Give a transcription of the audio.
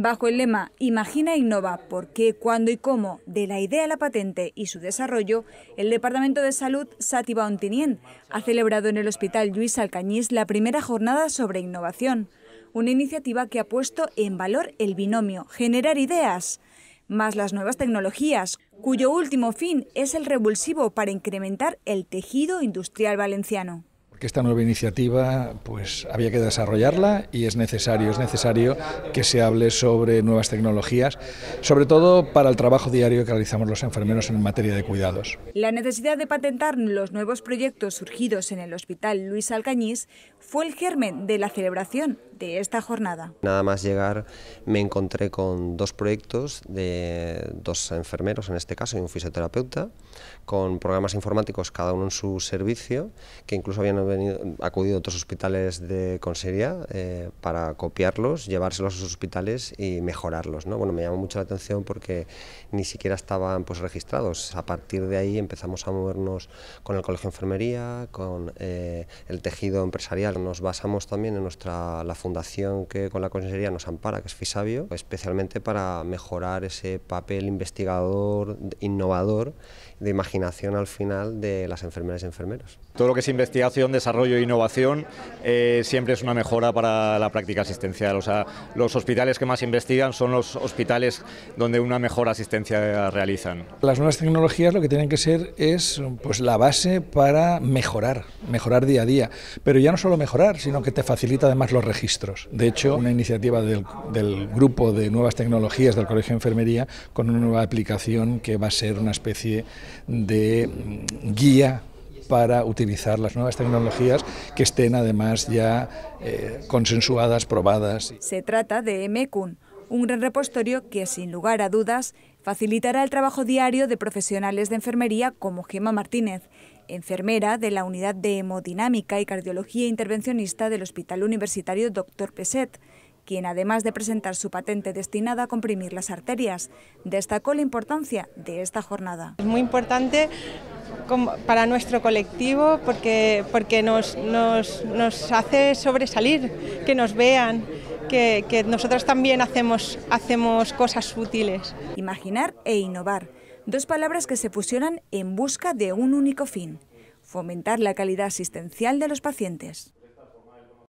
Bajo el lema Imagina innova, por qué, cuándo y cómo, de la idea a la patente y su desarrollo, el Departamento de Salud Sativa Ontinien ha celebrado en el Hospital Luis Alcañiz la primera jornada sobre innovación, una iniciativa que ha puesto en valor el binomio generar ideas más las nuevas tecnologías, cuyo último fin es el revulsivo para incrementar el tejido industrial valenciano que esta nueva iniciativa pues había que desarrollarla y es necesario, es necesario que se hable sobre nuevas tecnologías, sobre todo para el trabajo diario que realizamos los enfermeros en materia de cuidados. La necesidad de patentar los nuevos proyectos surgidos en el Hospital Luis Alcañiz fue el germen de la celebración de esta jornada. Nada más llegar me encontré con dos proyectos de dos enfermeros, en este caso, y un fisioterapeuta, con programas informáticos cada uno en su servicio, que incluso habían acudido a otros hospitales de consejería eh, para copiarlos, llevárselos a sus hospitales y mejorarlos. Bueno, me llamó mucho la atención porque ni siquiera estaban pues, registrados. A partir de ahí empezamos a movernos con el Colegio de Enfermería, con eh, el tejido empresarial. Nos basamos también en nuestra, la fundación que con la consejería nos ampara, que es Fisabio, especialmente para mejorar ese papel investigador, innovador, de imaginación al final de las enfermeras y enfermeros. Todo lo que es investigación desarrollo e innovación eh, siempre es una mejora para la práctica asistencial. O sea, los hospitales que más investigan son los hospitales donde una mejor asistencia realizan. Las nuevas tecnologías lo que tienen que ser es pues, la base para mejorar, mejorar día a día. Pero ya no solo mejorar, sino que te facilita además los registros. De hecho, una iniciativa del, del grupo de nuevas tecnologías del Colegio de Enfermería con una nueva aplicación que va a ser una especie de mm, guía para utilizar las nuevas tecnologías que estén además ya eh, consensuadas, probadas. Se trata de MECUN, un gran repositorio que sin lugar a dudas facilitará el trabajo diario de profesionales de enfermería como Gema Martínez, enfermera de la unidad de hemodinámica y cardiología intervencionista del Hospital Universitario Dr. Peset, quien además de presentar su patente destinada a comprimir las arterias, destacó la importancia de esta jornada. Es muy importante para nuestro colectivo porque, nos, hace sobresalir, que nos vean, que, nosotros también hacemos, hacemos cosas útiles. Imaginar e innovar, dos palabras que se fusionan en busca de un único fin, fomentar la calidad asistencial de los pacientes.